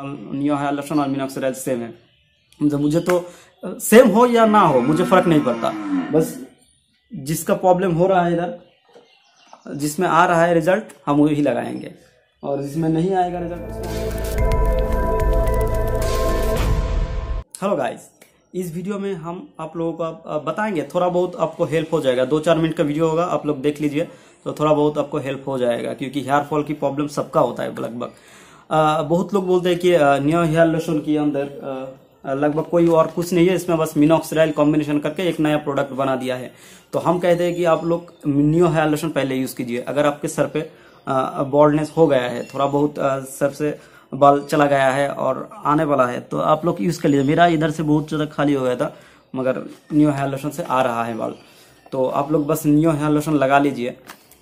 neo है लक्षण और मीनाक्सराइज सेम है मुझे, मतलब मुझे तो सेम हो या ना हो मुझे फर्क नहीं पड़ता बस जिसका प्रॉब्लम हो रहा है इधर जिसमें आ रहा है रिजल्ट हम वही लगाएंगे और जिसमें नहीं आएगा रिजल्ट हेलो गाइस इस वीडियो में हम आप लोगों को बताएंगे थोड़ा बहुत आपको हेल्प हो जाएगा दो चार मिनट का वीडियो होगा आप लोग देख लीजिए तो थोड़ा बहुत आपको हेल्प हो जाएगा क्योंकि हेयर फॉल की प्रॉब्लम सबका होता है लगभग बहुत लोग बोलते हैं कि न्यू हेयर लोशन के अंदर लगभग कोई और कुछ नहीं है इसमें बस मिनोक्सराइल कॉम्बिनेशन करके एक नया प्रोडक्ट बना दिया है तो हम कहते हैं कि आप लोग न्यू हेयर लोशन पहले यूज कीजिए अगर आपके सर पे बॉल्डनेस हो गया है थोड़ा बहुत सर से बाल चला गया है और आने वाला है तो आप लोग यूज कर लीजिए मेरा इधर से बहुत ज़्यादा खाली हो गया था मगर न्यू हेयर लोशन से आ रहा है बाल तो आप लोग बस न्यू हेयर लोशन लगा लीजिए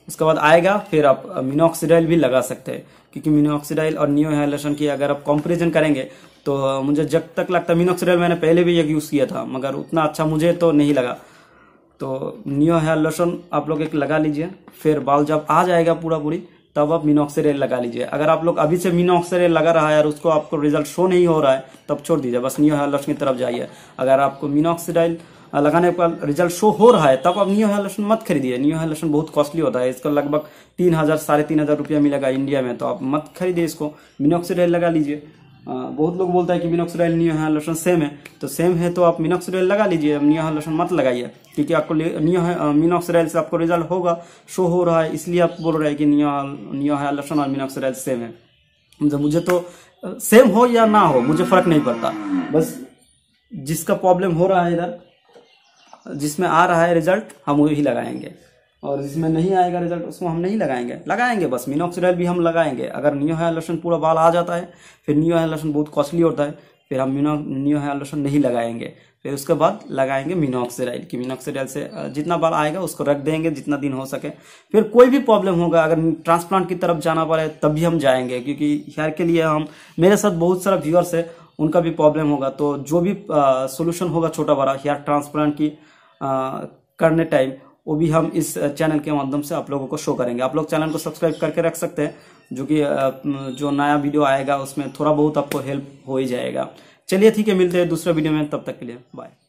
उसके बाद आएगा फिर आप मिनोक्सीडाइल भी लगा सकते हैं क्योंकि मिनोक्सीडाइल और न्यू हाइलेशन की अगर आप कंपेरिजन करेंगे तो मुझे जब तक लगता है मिनोक्सीडाइल मैंने पहले भी एक यूज़ किया था मगर उतना अच्छा मुझे तो नहीं लगा तो न्यू हेयर लोशन आप लोग एक लगा लीजिए फिर बाल जब आ जाएगा पूरा पूरी तब आप मीनोक्सरेल लगा लीजिए अगर आप लोग अभी से मीनोक्सरेल लगा रहा है और उसको आपको रिजल्ट शो नहीं हो रहा है तब छोड़ दीजिए बस न्यू हेयर की तरफ जाइए अगर आपको मीनोक्सीडाइल लगाने पर रिजल्ट शो हो रहा है तब आप न्यू हेयर लोशन मत खरीदिए न्यू हेयर लोशन बहुत कॉस्टली होता है इसको लगभग तीन हजार साढ़े तीन हजार रुपया मिलेगा इंडिया में तो आप मत खरीदिए इसको मिनोक्सीडाइल लगा लीजिए बहुत लोग बोलता है कि मिनोक्सोडाइल नियोहान लोशन सेम है तो सेम है तो आप मिनोक्सोडाइल लगा लीजिए नियोहान लोशन मत लगाइए क्योंकि आपको नियो से आपको रिजल्ट होगा शो हो रहा है इसलिए आप बोल रहे हैं कि नियोहाल नियोहान लोशन और मिनोक्सोडाइल सेम है मतलब मुझे तो सेम हो या ना हो मुझे फर्क नहीं पड़ता बस जिसका प्रॉब्लम हो रहा है इधर जिसमें आ रहा है रिजल्ट हम वही लगाएंगे और जिसमें नहीं आएगा रिजल्ट उसमें हम नहीं लगाएंगे लगाएंगे बस मीनोक्सीडाइल भी हम लगाएंगे अगर न्यू हेयर लोशन पूरा बाल आ जाता है फिर न्यू लोशन बहुत कॉस्टली होता है फिर हम मीनो न्यू हेयर लोशन नहीं लगाएंगे फिर उसके बाद लगाएंगे मीनोक्सीडाइल कि मीनोक्सीडाइल से जितना बाल आएगा उसको रख देंगे जितना दिन हो सके फिर कोई भी प्रॉब्लम होगा अगर ट्रांसप्लांट की तरफ जाना पड़े तब भी हम जाएंगे क्योंकि हेयर के लिए हम मेरे साथ बहुत सारा व्यूअर्स है उनका भी प्रॉब्लम होगा तो जो भी सोल्यूशन होगा छोटा बड़ा हेयर ट्रांसप्लांट की करने टाइम वो भी हम इस चैनल के माध्यम से आप लोगों को शो करेंगे आप लोग चैनल को सब्सक्राइब करके रख सकते हैं जो कि जो नया वीडियो आएगा उसमें थोड़ा बहुत आपको हेल्प हो ही जाएगा चलिए ठीक है मिलते हैं दूसरे वीडियो में तब तक के लिए बाय